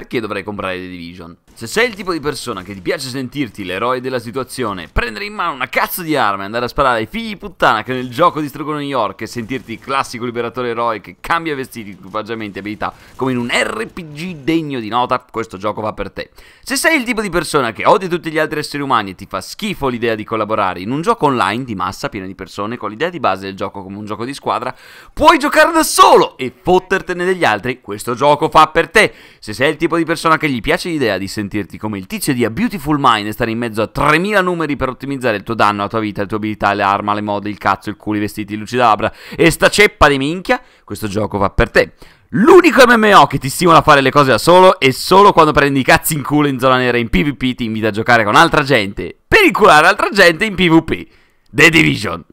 perché dovrei comprare The Division? Se sei il tipo di persona che ti piace sentirti l'eroe della situazione, prendere in mano una cazzo di arma e andare a sparare ai figli di puttana che nel gioco distruggono New York e sentirti il classico liberatore eroe che cambia vestiti, equipaggiamenti e abilità come in un RPG degno di nota, questo gioco va per te. Se sei il tipo di persona che odia tutti gli altri esseri umani e ti fa schifo l'idea di collaborare in un gioco online di massa pieno di persone con l'idea di base del gioco come un gioco di squadra, puoi giocare da solo e fottertene degli altri, questo gioco fa per te. Se sei il tipo tipo di persona che gli piace l'idea di sentirti come il tizio di A Beautiful Mind e stare in mezzo a 3000 numeri per ottimizzare il tuo danno, la tua vita, le tue abilità, l'arma, le mode, il cazzo, il culo, i vestiti, lucidabra e sta ceppa di minchia, questo gioco va per te. L'unico MMO che ti stimola a fare le cose da solo e solo quando prendi i cazzi in culo in zona nera in PvP ti invita a giocare con altra gente. Per inculare altra gente in PvP. The Division.